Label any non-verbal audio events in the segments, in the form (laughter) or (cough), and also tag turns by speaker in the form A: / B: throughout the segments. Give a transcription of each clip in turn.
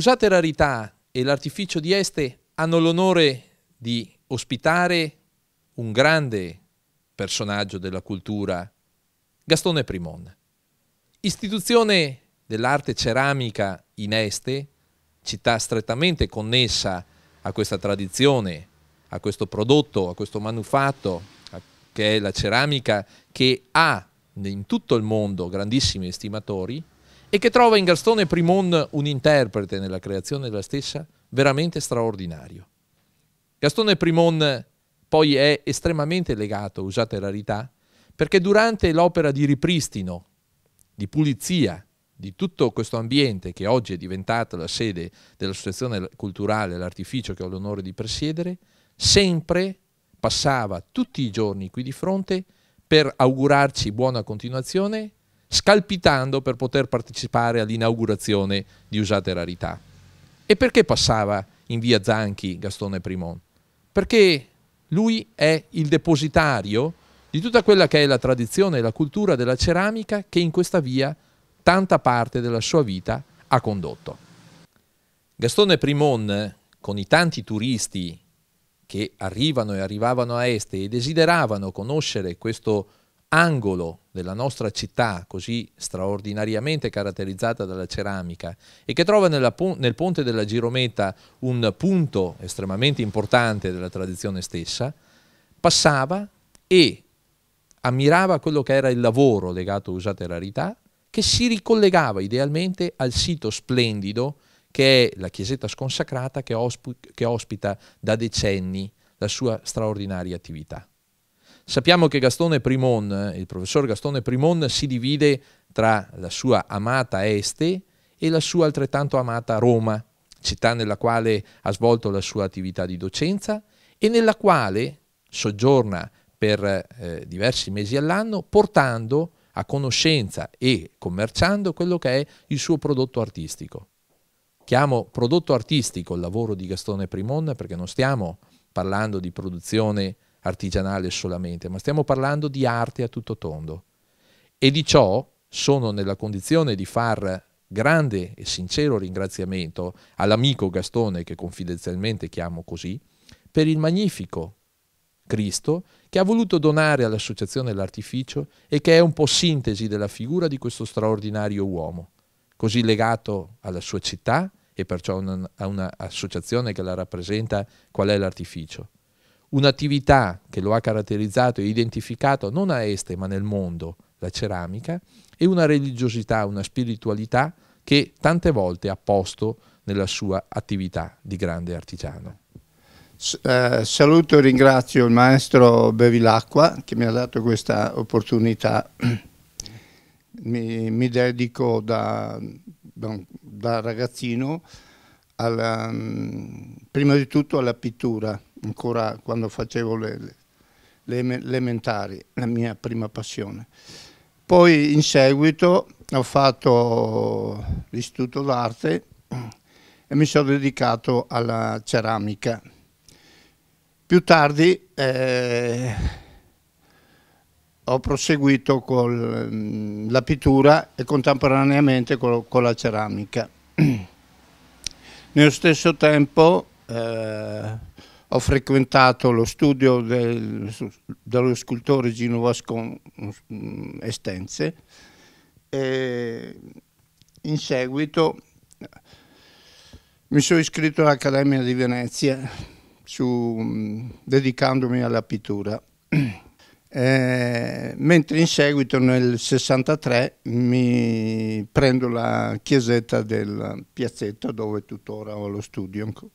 A: Usate Rarità e l'Artificio di Este hanno l'onore di ospitare un grande personaggio della cultura, Gastone Primon. Istituzione dell'arte ceramica in Este, città strettamente connessa a questa tradizione, a questo prodotto, a questo manufatto, che è la ceramica, che ha in tutto il mondo grandissimi estimatori, e che trova in Gastone Primon un interprete nella creazione della stessa veramente straordinario. Gastone Primon poi è estremamente legato, usate rarità, perché durante l'opera di ripristino, di pulizia di tutto questo ambiente che oggi è diventato la sede dell'associazione culturale L'Artificio che ho l'onore di presiedere, sempre passava tutti i giorni qui di fronte per augurarci buona continuazione scalpitando per poter partecipare all'inaugurazione di Usate Rarità. E perché passava in via Zanchi Gastone Primon? Perché lui è il depositario di tutta quella che è la tradizione e la cultura della ceramica che in questa via tanta parte della sua vita ha condotto. Gastone Primon, con i tanti turisti che arrivano e arrivavano a Este e desideravano conoscere questo angolo della nostra città così straordinariamente caratterizzata dalla ceramica e che trova nella, nel ponte della Girometa un punto estremamente importante della tradizione stessa, passava e ammirava quello che era il lavoro legato a usate rarità che si ricollegava idealmente al sito splendido che è la chiesetta sconsacrata che, osp che ospita da decenni la sua straordinaria attività. Sappiamo che Gastone Primon, il professor Gastone Primon, si divide tra la sua amata Este e la sua altrettanto amata Roma, città nella quale ha svolto la sua attività di docenza e nella quale soggiorna per eh, diversi mesi all'anno portando a conoscenza e commerciando quello che è il suo prodotto artistico. Chiamo prodotto artistico il lavoro di Gastone Primon perché non stiamo parlando di produzione artigianale solamente, ma stiamo parlando di arte a tutto tondo. E di ciò sono nella condizione di far grande e sincero ringraziamento all'amico Gastone, che confidenzialmente chiamo così, per il magnifico Cristo che ha voluto donare all'Associazione l'Artificio e che è un po' sintesi della figura di questo straordinario uomo, così legato alla sua città e perciò a un'associazione che la rappresenta qual è l'artificio. Un'attività che lo ha caratterizzato e identificato non a Este ma nel mondo, la ceramica, e una religiosità, una spiritualità che tante volte ha posto nella sua attività di grande artigiano.
B: Eh, saluto e ringrazio il maestro Bevilacqua che mi ha dato questa opportunità. (clears throat) Mi, mi dedico da, da, da ragazzino alla, mm, prima di tutto alla pittura ancora quando facevo le, le, le elementari, la mia prima passione. Poi in seguito ho fatto l'istituto d'arte e mi sono dedicato alla ceramica. Più tardi eh, ho proseguito con mm, la pittura e contemporaneamente con, con la ceramica. (clears throat) Nello stesso tempo eh, ho frequentato lo studio del, dello scultore Gino Vascon mm, mm, Estenze e in seguito mi sono iscritto all'Accademia di Venezia su, mm, dedicandomi alla pittura. Eh, mentre in seguito nel 63 mi prendo la chiesetta del piazzetto dove tuttora ho lo studio ancora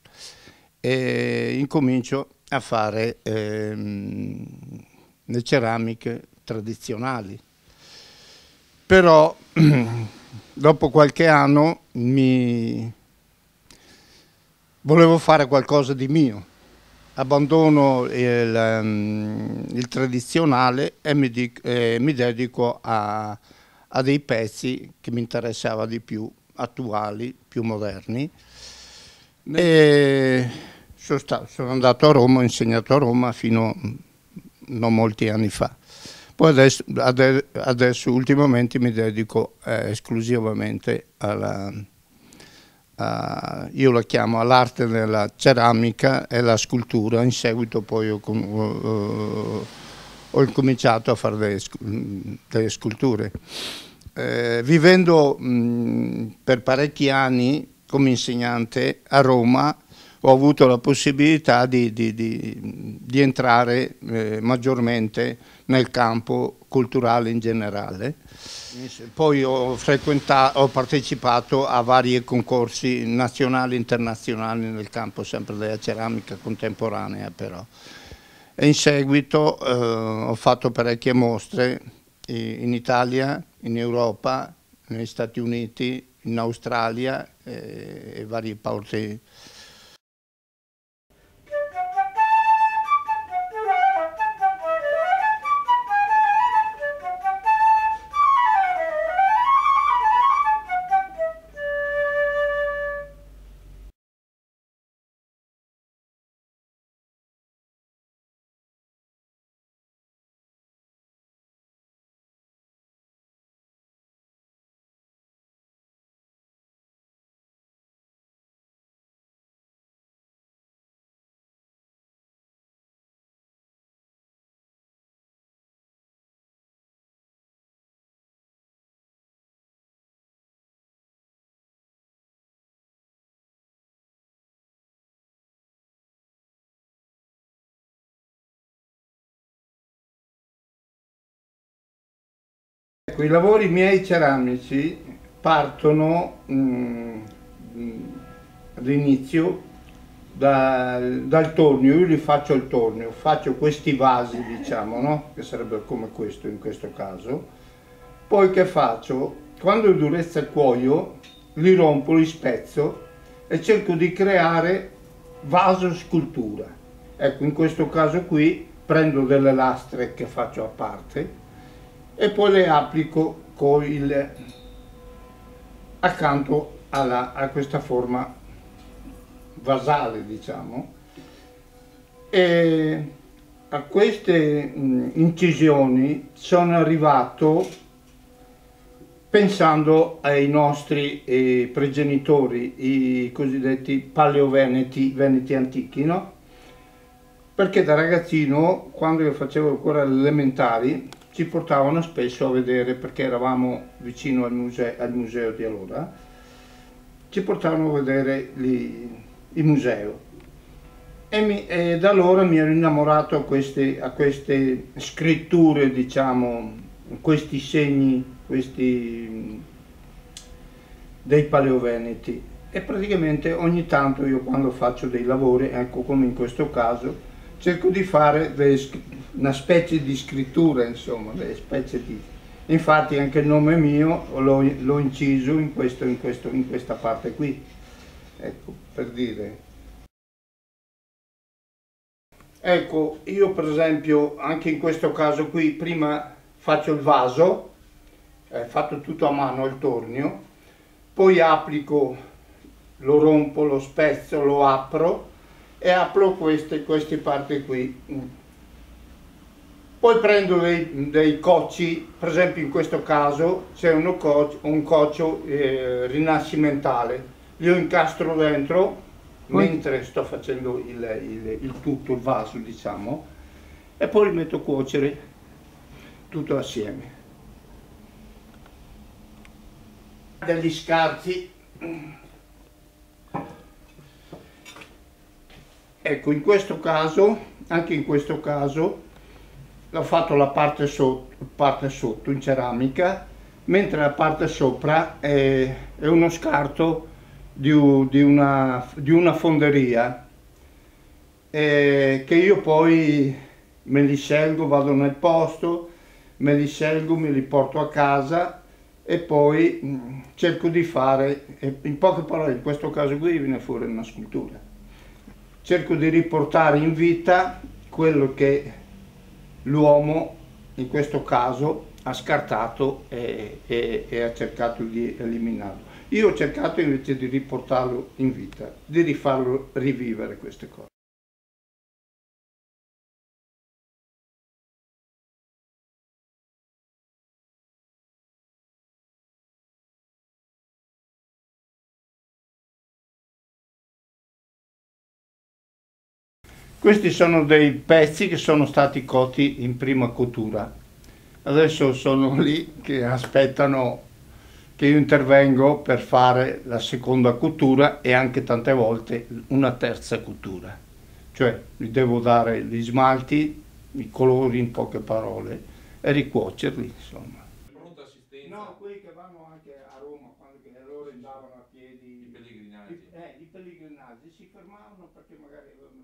B: e incomincio a fare ehm, le ceramiche tradizionali. Però (clears throat) dopo qualche anno mi volevo fare qualcosa di mio. Abbandono il, ehm, il tradizionale e mi, di, eh, mi dedico a, a dei pezzi che mi interessava di più, attuali, più moderni. E sono, stato, sono andato a Roma, ho insegnato a Roma fino a mm, non molti anni fa. Poi adesso, adesso, ultimamente mi dedico eh, esclusivamente alla, a, io la chiamo all'arte della ceramica e alla scultura, in seguito poi ho, ho, ho incominciato a fare delle, mm, delle sculture. Eh, vivendo mh, mm, per parecchi anni come insegnante a Roma, ho avuto la possibilità di, di, di, di entrare eh, maggiormente nel campo culturale in generale. Poi ho, ho, partecipato a vari concorsi nazionali e internazionali nel campo sempre della ceramica contemporanea però. E in seguito eh, ho fatto parecchie mostre in Italia, in Europa, negli Stati Uniti, in Australia eh, e varie parti
A: Ecco, i lavori miei ceramici partono
B: mh, mm, mm, all'inizio da, dal tornio, io li faccio il tornio, faccio questi vasi diciamo, no? che sarebbe come questo in questo caso, poi che faccio? Quando durezza il cuoio li rompo, li spezzo e cerco di creare vaso scultura. Ecco, in questo caso qui prendo delle lastre che faccio a parte e poi le applico con il accanto alla, a questa forma vasale diciamo e a queste incisioni sono arrivato pensando ai nostri eh, pregenitori, i cosiddetti paleoveneti, veneti antichi, no? Perché da ragazzino, quando io facevo ancora le elementari, ci portavano spesso a vedere, perché eravamo vicino al, muse al museo di allora, ci portavano a vedere il museo. E, mi, e, da allora mi ero innamorato a queste, a queste scritture, diciamo, questi segni, questi dei paleoveneti e praticamente ogni tanto io quando faccio dei lavori, ecco come in questo caso, cerco di fare delle, una specie di scrittura, insomma, di... Infatti anche il nome mio l'ho inciso in, questo, in, questo, in questa parte qui, ecco, per dire. Ecco, io per esempio, anche in questo caso qui, prima faccio il vaso, eh, fatto tutto a mano il tornio, poi applico, lo rompo, lo spezzo, lo apro, e apro queste, queste parti qui. Poi prendo dei, dei, cocci, per esempio in questo caso c'è un coccio eh, rinascimentale, li incastro dentro poi... mentre sto facendo il, il, il tutto, il vaso diciamo, e poi li metto a cuocere tutto assieme. Degli scarti ecco in questo caso anche in questo caso ho fatto la parte, so parte sotto in ceramica mentre la parte sopra è, è uno scarto di, di, una, di una fonderia eh, che io poi me li scelgo, vado nel posto, me li scelgo, me li porto a casa e poi mh, mm, cerco di fare, in poche parole in questo caso qui viene fuori una scultura cerco di riportare in vita quello che l'uomo in questo caso ha scartato e, e, e, ha cercato di eliminarlo. Io
A: ho cercato invece di riportarlo in vita, di rifarlo rivivere queste cose. Questi sono dei pezzi che sono stati cotti in prima cottura.
B: Adesso sono lì che aspettano che io intervengo per fare la seconda cottura e anche tante volte una terza cottura. Cioè gli devo dare gli smalti, i colori in poche parole e ricuocerli insomma. No, quelli che vanno anche a Roma, quando loro andavano a piedi... I pellegrinaggi. Eh, i pellegrinaggi si fermavano perché magari avevano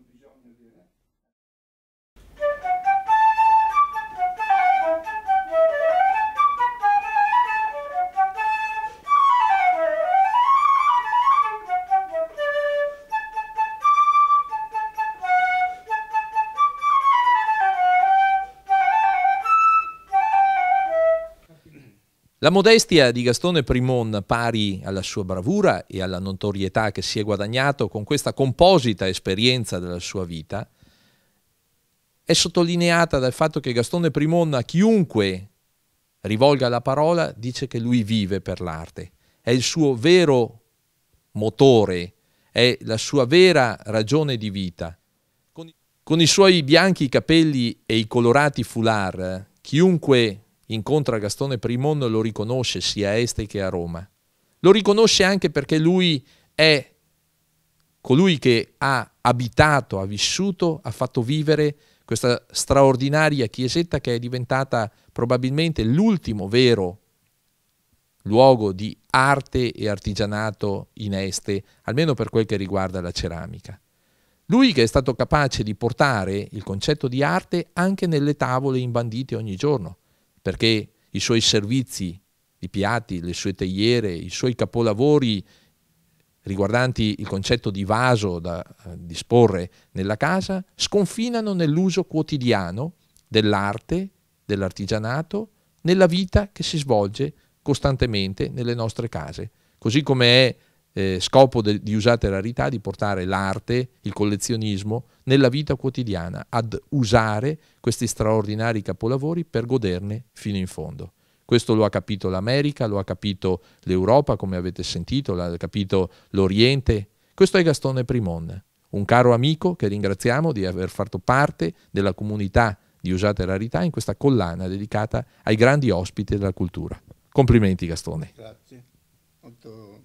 A: La modestia di Gastone Primon, pari alla sua bravura e alla notorietà che si è guadagnato con questa composita esperienza della sua vita, è sottolineata dal fatto che Gastone Primon, a chiunque rivolga la parola, dice che lui vive per l'arte. È il suo vero motore, è la sua vera ragione di vita. Con i suoi bianchi capelli e i colorati foulard, chiunque incontra Gastone Primon, lo riconosce sia a Este che a Roma. Lo riconosce anche perché lui è colui che ha abitato, ha vissuto, ha fatto vivere questa straordinaria chiesetta che è diventata probabilmente l'ultimo vero luogo di arte e artigianato in Este, almeno per quel che riguarda la ceramica. Lui che è stato capace di portare il concetto di arte anche nelle tavole imbandite ogni giorno perché i suoi servizi, i piatti, le sue teiere, i suoi capolavori riguardanti il concetto di vaso da eh, disporre nella casa, sconfinano nell'uso quotidiano dell'arte, dell'artigianato, nella vita che si svolge costantemente nelle nostre case, così come è eh, scopo de, di usate rarità di portare l'arte, il collezionismo nella vita quotidiana, ad usare questi straordinari capolavori per goderne fino in fondo. Questo lo ha capito l'America, lo ha capito l'Europa, come avete sentito, l'ha capito l'Oriente. Questo è Gastone Primon, un caro amico che ringraziamo di aver fatto parte della comunità di Usate Rarità in questa collana dedicata ai grandi ospiti della cultura. Complimenti Gastone. Grazie, molto